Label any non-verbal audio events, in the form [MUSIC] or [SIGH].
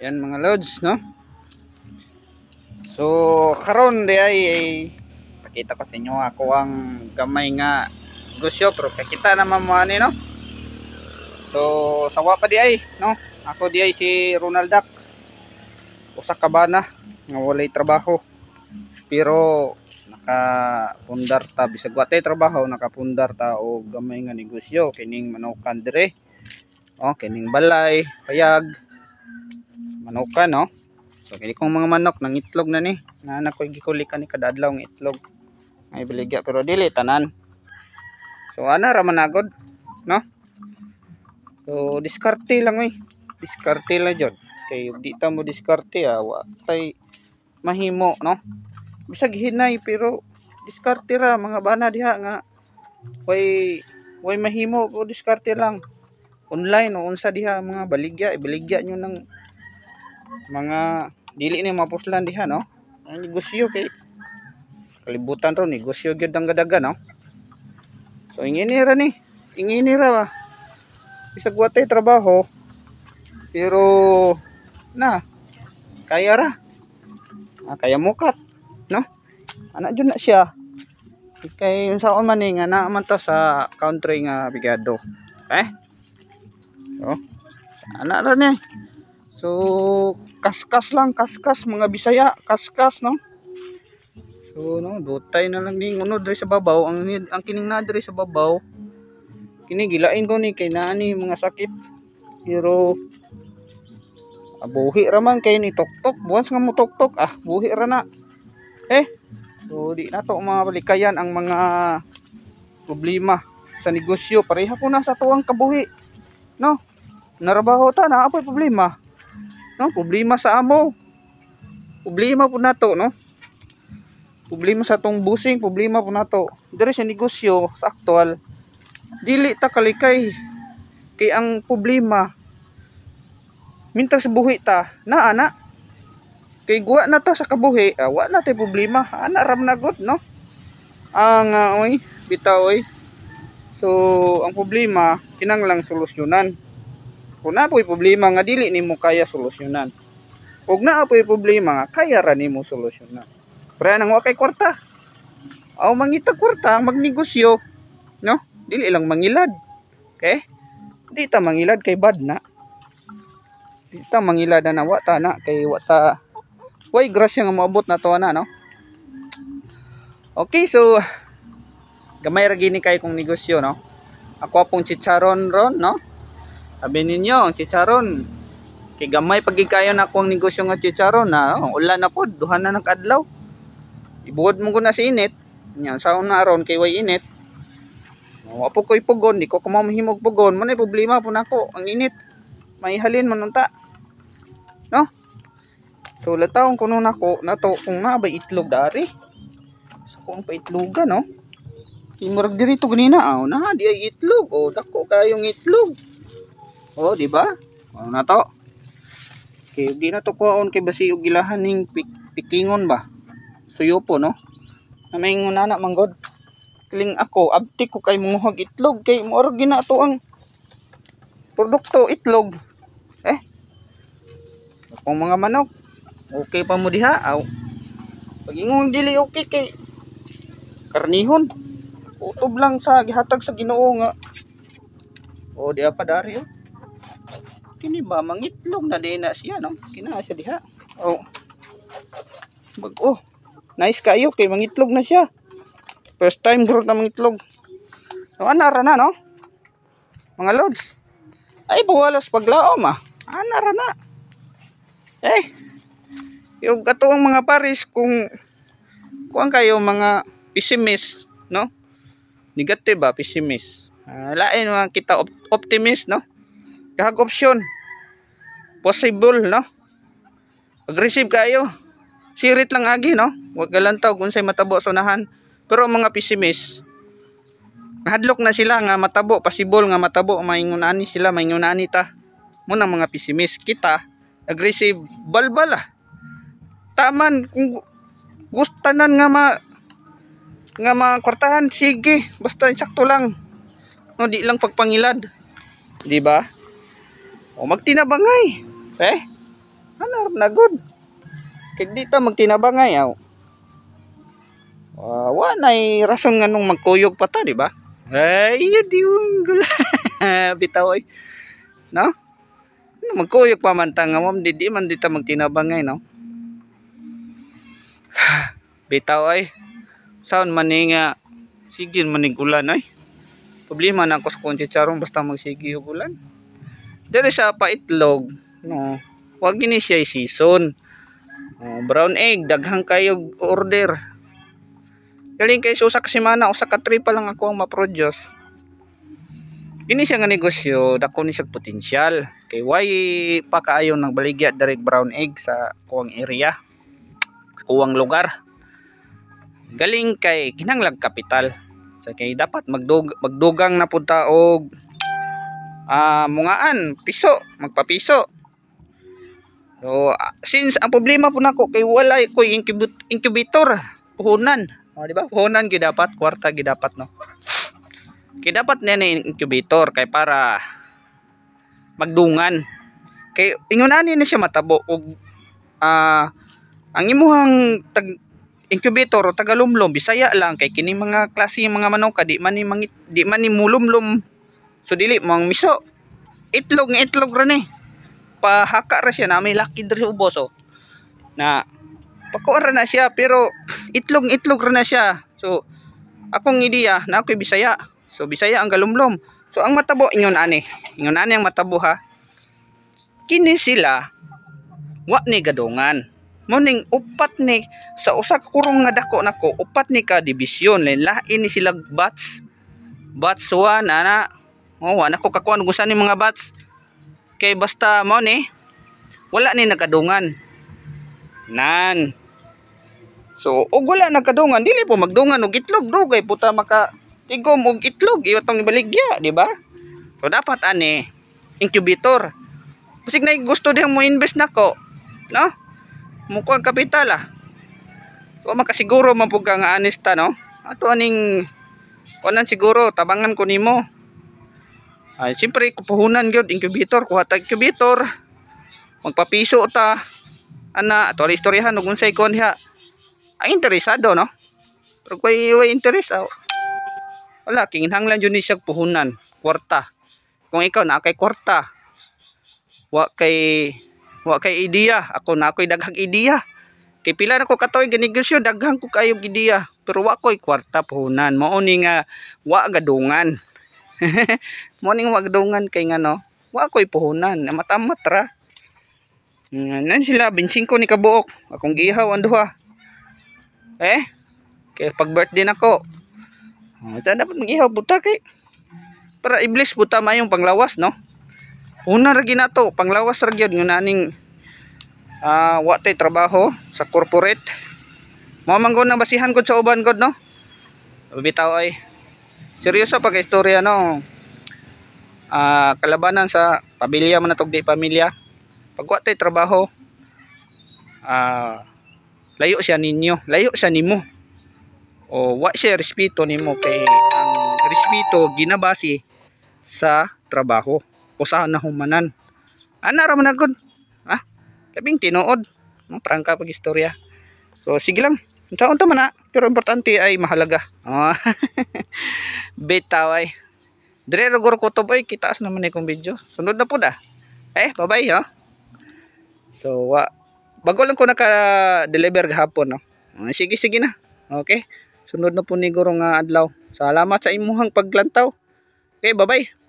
Yan mga lods, no? So, karon di ay, ay pakita ko sa inyo ako ang gamay nga gusyo pero kakita naman mo ani no. So, sawa pa di ay, no? Ako di ay si Ronald Duck. Usa ka bana nga walay trabaho. Pero nakapundar ta bisag wa tay trabaho nakapundar ta og gamay nga negosyo kining manukan dire. Oh, kining balay, payag, manuka no so kini kong mga manok nang itlog na ni na anak ko gikulikan ni kadadlaw ng itlog ay biligya pero dili tanan so ana ra managod no so diskarte lang oi diskarte lang jud kay di ta mo diskarte ah wa tay mahimo no bisag hinay pero diskarte ra mga bana diha nga way way mahimo ko diskarte lang online o unsa diha mga baligya ibaligya nyo nang mga dili ni mapuslan diha no ang negosyo kay kalibutan ron negosyo gyud ang gadaga no so ra ni inginira ba bisag watay trabaho pero na kaya ra ah, kaya mukat no anak jud na siya kay unsaon man ni nga naa man ta sa country nga bigado eh so anak ra ni So, kaskas lang, kaskas mga Bisaya, kaskas no. So, no, dotay na lang din uno dre sa babaw, ang ang kining na dre sa babaw. Kini gilain ko ni kay naani mga sakit. Pero ah, buhi ra man kay ni tok-tok, buwas nga mo tok-tok, ah, buhi ra na. Eh, so di na to mabalikayan ang mga problema sa negosyo pareha po na sa tuwang kabuhi. No? Narabaho ta na apoy problema. No, problema sa amo. Problema po nato, no? Problema sa tong busing, problema po nato. dere sa negosyo, sa aktual, dili ta kalikay kay ang problema mintas buhi ta na ana kay guwa na ta sa kabuhi ah, na tay problema ana ram na god no ang ah, oy bitaw oy so ang problema kinang lang solusyonan kung na po'y problema nga dili nimo kaya solusyonan. Ug naa po'y problema nga kaya ra nimo solusyonan. Pero nang wa kay kwarta. Aw mangita kwarta, magnegosyo, no? Dili lang mangilad. Okay? Di ta mangilad kay bad na. Di ta mangilad na wa ta na kay wa ta Way grasya nga moabot na to na, no? Okay, so gamay ra gini kay kong negosyo, no? Ako pong chicharon ron, no? Sabi ninyo, ang chicharon. Kay gamay pagikayo ako akong negosyo ng chicharon na oh, ulan na po, duha na nagkadlaw. Ibuod mo ko na sa init. Nya sa na aron kay init. Wa oh, po ko ipugon, di ko kumamahimog pugon. Mo problema po nako ang init. May halin man unta. No? So lataon kuno nako nato kung na ba itlog dari. So kung pa itloga no. Kimurag diri to ganina aw ah, na di ay itlog o oh, dako kayong itlog. Oh, di ba? Ano na to? Okay, di na to kuhaon kay basi og gilahan ning pik pikingon ba. Suyo po no. Namay ngunana manggod. kling ako abti ko kay munghog itlog kay moor gina to ang produkto itlog. Eh. Akong mga manok. Okay pa mo diha. Aw. Pagingong dili okay kay karnihon. Utob lang sa gihatag sa Ginoo nga. O oh, di pa dari. Oh kini ba mangitlog na din na siya no kinaa diha oh bag oh nice kayo kay mangitlog na siya first time gro na mangitlog no anara na no mga lods ay buwalas paglaom ah anara na eh yung katuong mga paris kung kuan kayo mga pessimist no negative ba pessimist uh, ah, lain mga kita op optimist no Kahag option. Possible, no? Aggressive kayo. Sirit lang agi, no? Huwag galantaw kung sa'y matabo sa Pero ang mga pessimist, hadlok na sila nga matabo, possible nga matabo, maingunani sila, maingunani ta. Muna mga pessimist, kita, aggressive, balbala. Taman, kung gustanan nga ma nga makwartahan sige basta sakto lang no di lang pagpangilad di ba o magtinabangay. Eh? Ano, Hanar na good. Kaya dito magtinabangay. Aw. Uh, wa na'y eh, rason nga nung magkuyog pa ta, di ba? Ay, eh, di yung gula. [LAUGHS] Bitaw ay. No? Magkuyog pa man ta nga, ma'am. Di, di man dito magtinabangay, no? [SIGHS] Bitaw ay. Sound man eh nga. Sige, man maning gulan ay. Problema na ako sa konsitsaron basta magsige yung ulan. Dere sa paitlog, no, wag gini siya season. Uh, oh, brown egg, daghang kayo order. Galing kay susak semana, o ka trip pa lang ako ang ma-produce. Ini siya nga negosyo, dako ni siya potensyal. Kay why pa kaayo ng baligya direct brown egg sa kuwang area, kuwang lugar. Galing kay kinanglag kapital. Sa so, kay dapat magdug magdugang na punta og uh, mungaan, piso, magpapiso. So, uh, since ang problema po nako kay wala ko incubator, puhunan. Oh, di ba? Puhunan gyud dapat, kwarta gyud dapat no. Kay dapat na ni incubator kay para magdungan. Kay ingon ani na siya matabo og uh, ang imuhang tag incubator o tagalumlom bisaya lang kay kini mga klase mga manok di man ni mangi, di man ni mulumlom So dili mang miso. Itlog nga itlog ra ni. Pahaka ra siya na may laki diri ubos oh. Na pakuara na siya pero itlog itlog ra na siya. So akong ideya na ako'y Bisaya. So Bisaya ang galumlom. So ang matabo inyon ani. Inyon ani ang matabo ha. Kini sila wa ni gadungan. Morning upat ni sa usak kurong nga dako nako upat ni ka dibisyon lain lain ni sila batch batch 1 ana Oh, anak ko kakuan gusto ni mga bats. Kay basta mo ni wala ni nakadungan. Nan. So, og wala nakadungan, dili po magdungan og itlog dugay puta maka tigom og itlog iwatong ibaligya, di ba? So dapat ani incubator. Bisig na gusto din mo invest nako, no? Muko ang kapital ah. So makasiguro mapugang anista no. Ato aning kunan siguro tabangan ko nimo ay siyempre kupuhunan gyud incubator kuha ta incubator magpapiso ta ana ato istoryahan ug unsay kon ha ang interesado no pero kay way interest aw wala kinahanglan jud ni siya puhunan kwarta kung ikaw na kay kwarta wa kay wa kay ideya ako na ako'y daghang ideya kay pila na ko katoy ganigusyo daghang ko kayo gidiya pero wa ko'y kwarta puhunan mao ni nga wa gadungan [LAUGHS] morning wagdungan kay nga no wa ko'y puhunan matamat ra mm, nan sila 25 ni kabuok akong gihaw ang duha eh kay pag birthday nako oh, ah, dapat magihaw buta kay para iblis buta mayong panglawas no una ra ginato panglawas ra gyud nga naning uh, wa tay trabaho sa corporate mo manggo na basihan ko sa uban god no bitaw ay seryoso pag istorya no uh, kalabanan sa pamilya man natog di pamilya pag watay trabaho uh, layo siya ninyo layo siya nimo o wa siya respeto nimo kay ang respeto ginabase sa trabaho o sa nahumanan ana ra man ha labing tinuod no prangka pag istorya so sige lang Unta unta man na, pero importante ay mahalaga. Oh. [LAUGHS] Bitaw ay. Dire rogor ko to boy, kitaas naman ni video. Sunod na po da. Eh, bye-bye ha. So, uh, bago lang ko naka-deliver gahapon no. Uh, sige sige na. Okay. Sunod na po ni Gurong uh, adlaw. Salamat sa imuhang paglantaw. Okay, bye-bye.